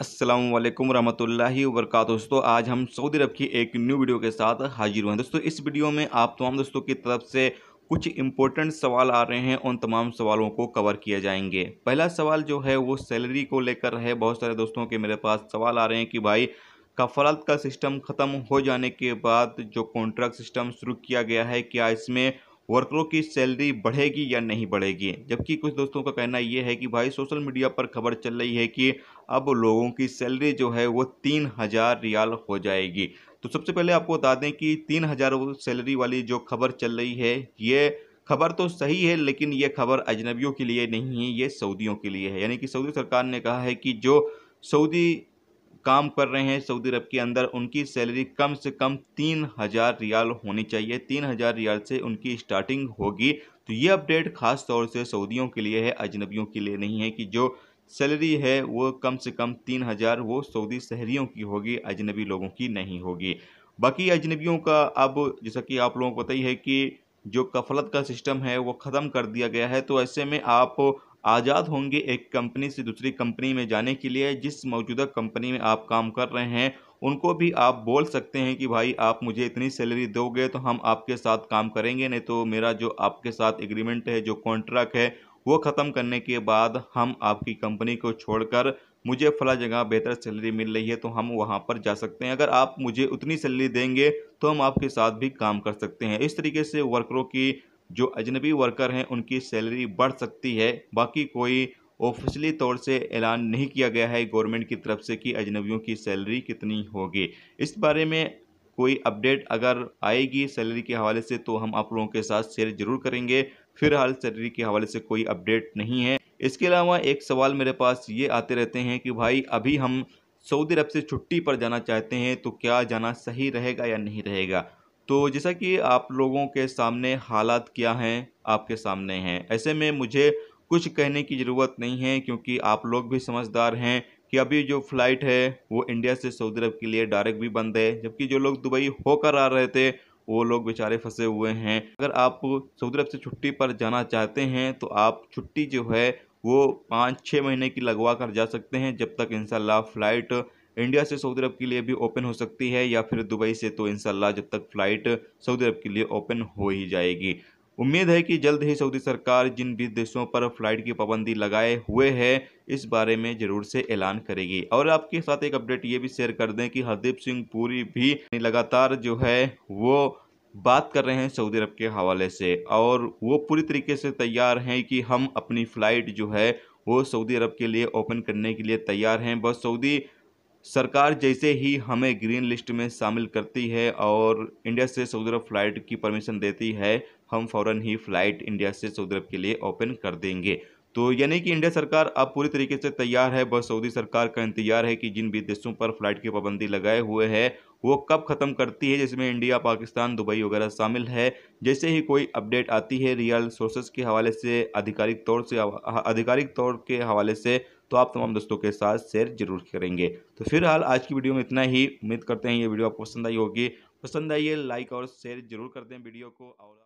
असलम वरहमतुल्लाहि वरकत दोस्तों आज हम सऊदी अरब की एक न्यू वीडियो के साथ हाजिर हुए हैं दोस्तों इस वीडियो में आप तमाम दोस्तों की तरफ से कुछ इम्पोर्टेंट सवाल आ रहे हैं उन तमाम सवालों को कवर किया जाएंगे पहला सवाल जो है वो सैलरी को लेकर है बहुत सारे दोस्तों के मेरे पास सवाल आ रहे हैं कि भाई कफालत का सिस्टम ख़त्म हो जाने के बाद जो कॉन्ट्रैक्ट सिस्टम शुरू किया गया है क्या इसमें वर्करों की सैलरी बढ़ेगी या नहीं बढ़ेगी जबकि कुछ दोस्तों का कहना यह है कि भाई सोशल मीडिया पर खबर चल रही है कि अब लोगों की सैलरी जो है वो तीन हज़ार रियाल हो जाएगी तो सबसे पहले आपको बता दें कि तीन हज़ार सैलरी वाली जो खबर चल रही है ये खबर तो सही है लेकिन ये खबर अजनबियों के लिए नहीं है ये सऊदियों के लिए है यानी कि सऊदी सरकार ने कहा है कि जो सऊदी काम कर रहे हैं सऊदी अरब के अंदर उनकी सैलरी कम से कम तीन हज़ार रियाल होनी चाहिए तीन हज़ार रियाल से उनकी स्टार्टिंग होगी तो ये अपडेट ख़ास तौर से सऊदियों के लिए है अजनबियों के लिए नहीं है कि जो सैलरी है वो कम से कम तीन हज़ार वो सऊदी शहरियों की होगी अजनबी लोगों की नहीं होगी बाकी अजनबियों का अब जैसा कि आप लोगों को पता ही है कि जो कफलत का सिस्टम है वो ख़त्म कर दिया गया है तो ऐसे में आप आज़ाद होंगे एक कंपनी से दूसरी कंपनी में जाने के लिए जिस मौजूदा कंपनी में आप काम कर रहे हैं उनको भी आप बोल सकते हैं कि भाई आप मुझे इतनी सैलरी दोगे तो हम आपके साथ काम करेंगे नहीं तो मेरा जो आपके साथ एग्रीमेंट है जो कॉन्ट्रैक्ट है वो ख़त्म करने के बाद हम आपकी कंपनी को छोड़कर मुझे फला जगह बेहतर सैलरी मिल रही है तो हम वहाँ पर जा सकते हैं अगर आप मुझे उतनी सैलरी देंगे तो हम आपके साथ भी काम कर सकते हैं इस तरीके से वर्करों की जो अजनबी वर्कर हैं उनकी सैलरी बढ़ सकती है बाकी कोई ऑफिशली तौर से ऐलान नहीं किया गया है गवर्नमेंट की तरफ से कि अजनबियों की सैलरी कितनी होगी इस बारे में कोई अपडेट अगर आएगी सैलरी के हवाले से तो हम आप लोगों के साथ शेयर जरूर करेंगे फिलहाल सैलरी के हवाले से कोई अपडेट नहीं है इसके अलावा एक सवाल मेरे पास ये आते रहते हैं कि भाई अभी हम सऊदी अरब से छुट्टी पर जाना चाहते हैं तो क्या जाना सही रहेगा या नहीं रहेगा तो जैसा कि आप लोगों के सामने हालात क्या हैं आपके सामने हैं ऐसे में मुझे कुछ कहने की ज़रूरत नहीं है क्योंकि आप लोग भी समझदार हैं कि अभी जो फ़्लाइट है वो इंडिया से सऊदी अरब के लिए डायरेक्ट भी बंद है जबकि जो लोग दुबई होकर आ रहे थे वो लोग बेचारे फंसे हुए हैं अगर आप सऊदी अरब से छुट्टी पर जाना चाहते हैं तो आप छुट्टी जो है वो पाँच छः महीने की लगवा कर जा सकते हैं जब तक इन फ़्लाइट इंडिया से सऊदी अरब के लिए भी ओपन हो सकती है या फिर दुबई से तो इनशाला जब तक फ्लाइट सऊदी अरब के लिए ओपन हो ही जाएगी उम्मीद है कि जल्द ही सऊदी सरकार जिन भी देशों पर फ्लाइट की पाबंदी लगाए हुए है इस बारे में जरूर से ऐलान करेगी और आपके साथ एक अपडेट ये भी शेयर कर दें कि हरदीप सिंह पुरी भी लगातार जो है वो बात कर रहे हैं सऊदी अरब के हवाले से और वो पूरी तरीके से तैयार हैं कि हम अपनी फ़्लाइट जो है वो सऊदी अरब के लिए ओपन करने के लिए तैयार हैं बस सऊदी सरकार जैसे ही हमें ग्रीन लिस्ट में शामिल करती है और इंडिया से सऊदी अरब फ्लाइट की परमिशन देती है हम फौरन ही फ़्लाइट इंडिया से सऊदी अरब के लिए ओपन कर देंगे तो यानी कि इंडिया सरकार अब पूरी तरीके से तैयार है बस सऊदी सरकार का इंतजार है कि जिन विदेशों पर फ्लाइट की पाबंदी लगाए हुए है वो कब ख़त्म करती है जिसमें इंडिया पाकिस्तान दुबई वगैरह शामिल है जैसे ही कोई अपडेट आती है रियल सोर्सेज के हवाले से आधिकारिक तौर से आधिकारिक तौर के हवाले से तो आप तमाम दोस्तों के साथ शेयर जरूर करेंगे तो फिलहाल आज की वीडियो में इतना ही उम्मीद करते हैं ये वीडियो आपको पसंद आई होगी पसंद आई है लाइक और शेयर जरूर कर दें वीडियो को और